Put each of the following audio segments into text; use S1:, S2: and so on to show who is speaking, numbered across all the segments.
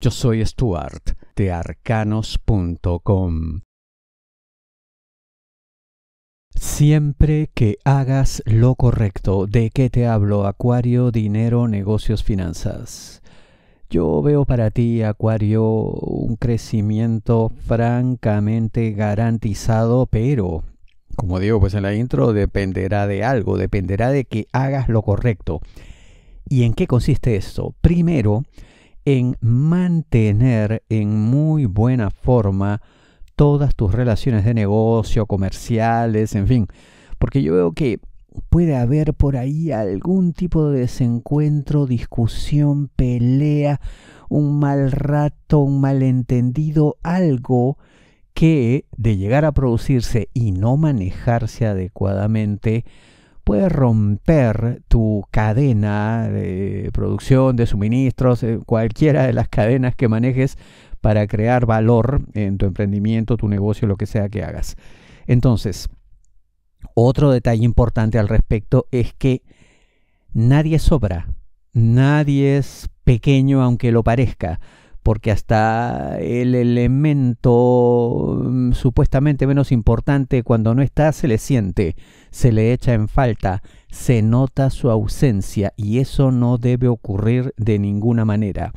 S1: Yo soy Stuart de arcanos.com. Siempre que hagas lo correcto, ¿de qué te hablo? Acuario, dinero, negocios, finanzas. Yo veo para ti, Acuario, un crecimiento francamente garantizado, pero, como digo, pues en la intro dependerá de algo, dependerá de que hagas lo correcto. ¿Y en qué consiste esto? Primero, en mantener en muy buena forma todas tus relaciones de negocio, comerciales, en fin. Porque yo veo que puede haber por ahí algún tipo de desencuentro, discusión, pelea, un mal rato, un malentendido, algo que de llegar a producirse y no manejarse adecuadamente puede romper tu cadena de producción, de suministros, eh, cualquiera de las cadenas que manejes para crear valor en tu emprendimiento, tu negocio, lo que sea que hagas. Entonces, otro detalle importante al respecto es que nadie sobra, nadie es pequeño aunque lo parezca porque hasta el elemento mm, supuestamente menos importante cuando no está se le siente, se le echa en falta, se nota su ausencia y eso no debe ocurrir de ninguna manera.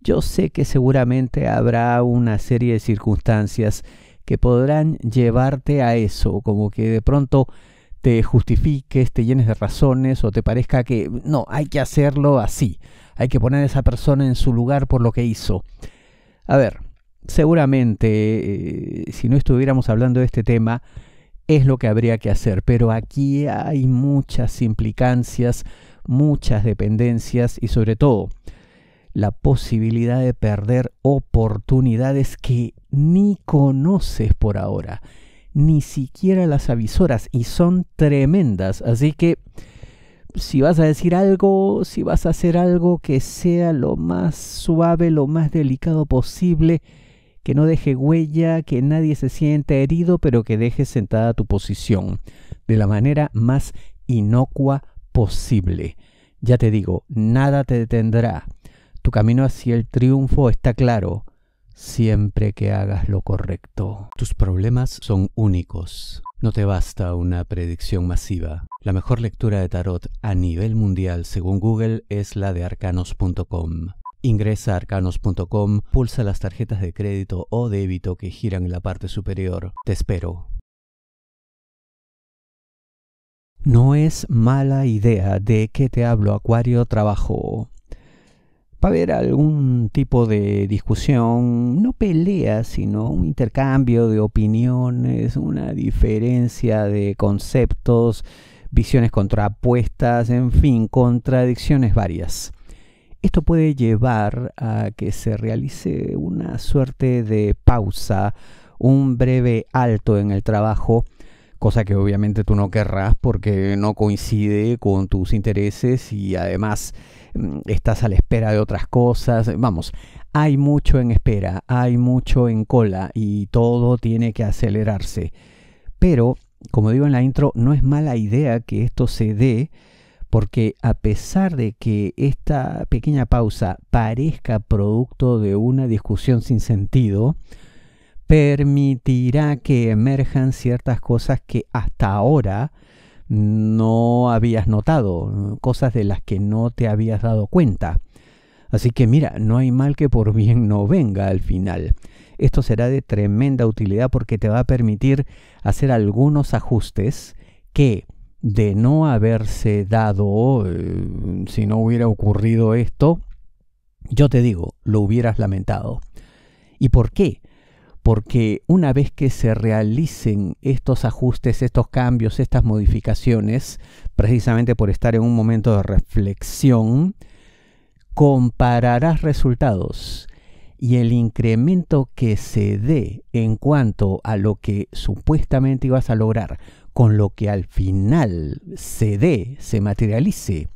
S1: Yo sé que seguramente habrá una serie de circunstancias que podrán llevarte a eso, como que de pronto te justifiques, te llenes de razones o te parezca que no, hay que hacerlo así, hay que poner a esa persona en su lugar por lo que hizo. A ver, seguramente eh, si no estuviéramos hablando de este tema, es lo que habría que hacer, pero aquí hay muchas implicancias, muchas dependencias y sobre todo la posibilidad de perder oportunidades que ni conoces por ahora ni siquiera las avisoras y son tremendas. Así que si vas a decir algo, si vas a hacer algo que sea lo más suave, lo más delicado posible, que no deje huella, que nadie se sienta herido, pero que deje sentada tu posición de la manera más inocua posible. Ya te digo, nada te detendrá. Tu camino hacia el triunfo está claro siempre que hagas lo correcto. Tus problemas son únicos. No te basta una predicción masiva. La mejor lectura de tarot a nivel mundial según Google es la de arcanos.com. Ingresa a arcanos.com, pulsa las tarjetas de crédito o débito que giran en la parte superior. Te espero. No es mala idea de que te hablo, Acuario Trabajo. Para ver haber algún tipo de discusión, no pelea, sino un intercambio de opiniones, una diferencia de conceptos, visiones contrapuestas, en fin, contradicciones varias. Esto puede llevar a que se realice una suerte de pausa, un breve alto en el trabajo, cosa que obviamente tú no querrás porque no coincide con tus intereses y además mm, estás a la espera de otras cosas. Vamos, hay mucho en espera, hay mucho en cola y todo tiene que acelerarse. Pero, como digo en la intro, no es mala idea que esto se dé porque a pesar de que esta pequeña pausa parezca producto de una discusión sin sentido, permitirá que emerjan ciertas cosas que hasta ahora no habías notado, cosas de las que no te habías dado cuenta. Así que mira, no hay mal que por bien no venga al final. Esto será de tremenda utilidad porque te va a permitir hacer algunos ajustes que de no haberse dado, eh, si no hubiera ocurrido esto, yo te digo, lo hubieras lamentado. ¿Y por qué? porque una vez que se realicen estos ajustes, estos cambios, estas modificaciones, precisamente por estar en un momento de reflexión, compararás resultados y el incremento que se dé en cuanto a lo que supuestamente ibas a lograr con lo que al final se dé, se materialice,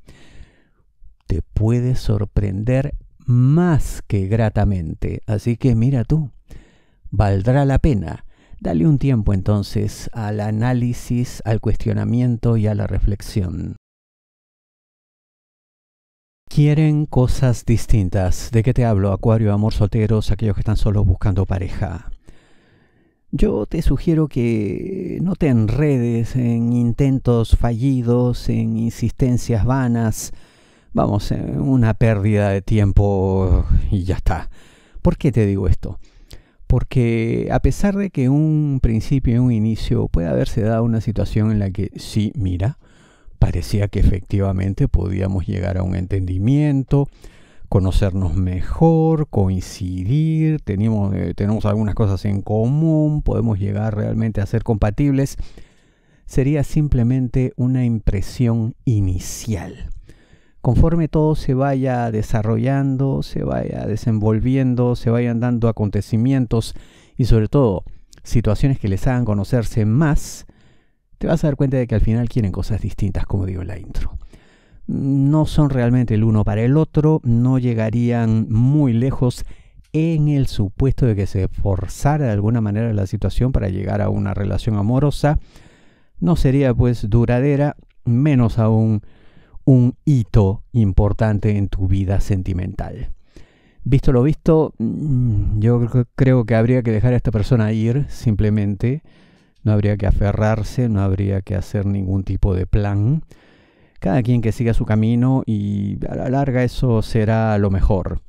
S1: te puede sorprender más que gratamente. Así que mira tú, valdrá la pena. Dale un tiempo entonces al análisis, al cuestionamiento y a la reflexión. Quieren cosas distintas. ¿De qué te hablo, Acuario, Amor, solteros, aquellos que están solos buscando pareja? Yo te sugiero que no te enredes en intentos fallidos, en insistencias vanas. Vamos, eh, una pérdida de tiempo y ya está. ¿Por qué te digo esto? Porque a pesar de que un principio y un inicio puede haberse dado una situación en la que sí, mira, parecía que efectivamente podíamos llegar a un entendimiento, conocernos mejor, coincidir, tenemos, eh, tenemos algunas cosas en común, podemos llegar realmente a ser compatibles, sería simplemente una impresión inicial conforme todo se vaya desarrollando, se vaya desenvolviendo, se vayan dando acontecimientos y sobre todo situaciones que les hagan conocerse más, te vas a dar cuenta de que al final quieren cosas distintas, como digo en la intro. No son realmente el uno para el otro, no llegarían muy lejos en el supuesto de que se forzara de alguna manera la situación para llegar a una relación amorosa, no sería pues duradera, menos aún un hito importante en tu vida sentimental. Visto lo visto, mm, yo creo que habría que dejar a esta persona ir simplemente. No habría que aferrarse, no habría que hacer ningún tipo de plan. Cada quien que siga su camino y a la larga eso será lo mejor.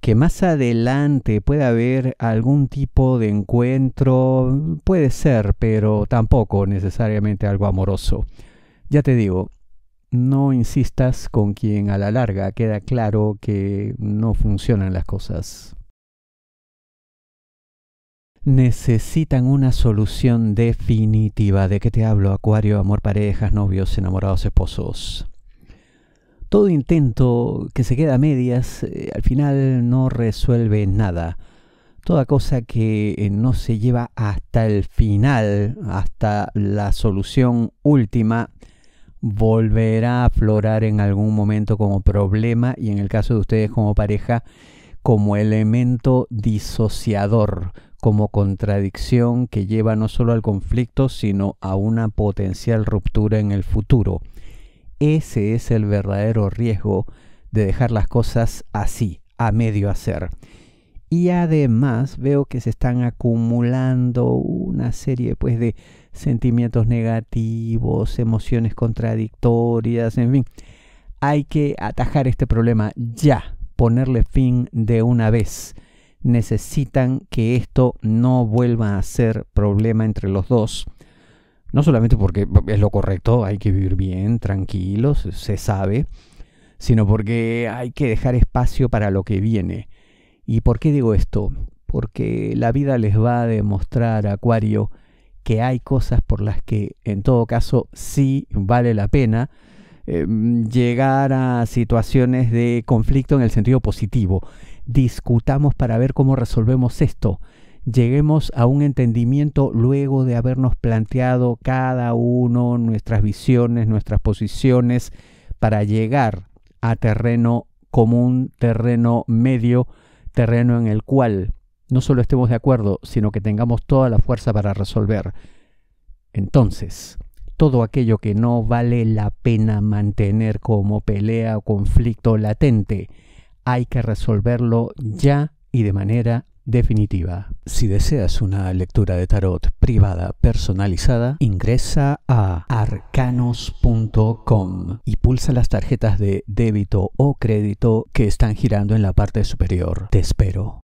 S1: Que más adelante pueda haber algún tipo de encuentro, puede ser, pero tampoco necesariamente algo amoroso. Ya te digo, no insistas con quien a la larga queda claro que no funcionan las cosas. Necesitan una solución definitiva. ¿De qué te hablo, Acuario? Amor, parejas, novios, enamorados, esposos. Todo intento que se queda a medias eh, al final no resuelve nada. Toda cosa que eh, no se lleva hasta el final, hasta la solución última, volverá a aflorar en algún momento como problema y en el caso de ustedes como pareja como elemento disociador, como contradicción que lleva no solo al conflicto, sino a una potencial ruptura en el futuro. Ese es el verdadero riesgo de dejar las cosas así, a medio hacer. Y además veo que se están acumulando una serie pues de sentimientos negativos, emociones contradictorias, en fin. Hay que atajar este problema ya, ponerle fin de una vez. Necesitan que esto no vuelva a ser problema entre los dos. No solamente porque es lo correcto, hay que vivir bien, tranquilos, se sabe, sino porque hay que dejar espacio para lo que viene. ¿Y por qué digo esto? Porque la vida les va a demostrar, Acuario, que hay cosas por las que en todo caso sí vale la pena em, llegar a situaciones de conflicto en el sentido positivo. Discutamos para ver cómo resolvemos esto. Lleguemos a un entendimiento luego de habernos planteado cada uno nuestras visiones, nuestras posiciones, para llegar a terreno común, terreno medio, terreno en el cual no solo estemos de acuerdo, sino que tengamos toda la fuerza para resolver. Entonces, todo aquello que no vale la pena mantener como pelea o conflicto latente, hay que resolverlo ya y de manera definitiva. Si deseas una lectura de tarot privada personalizada, ingresa a arcanos.com y pulsa las tarjetas de débito o crédito que están girando en la parte superior. Te espero.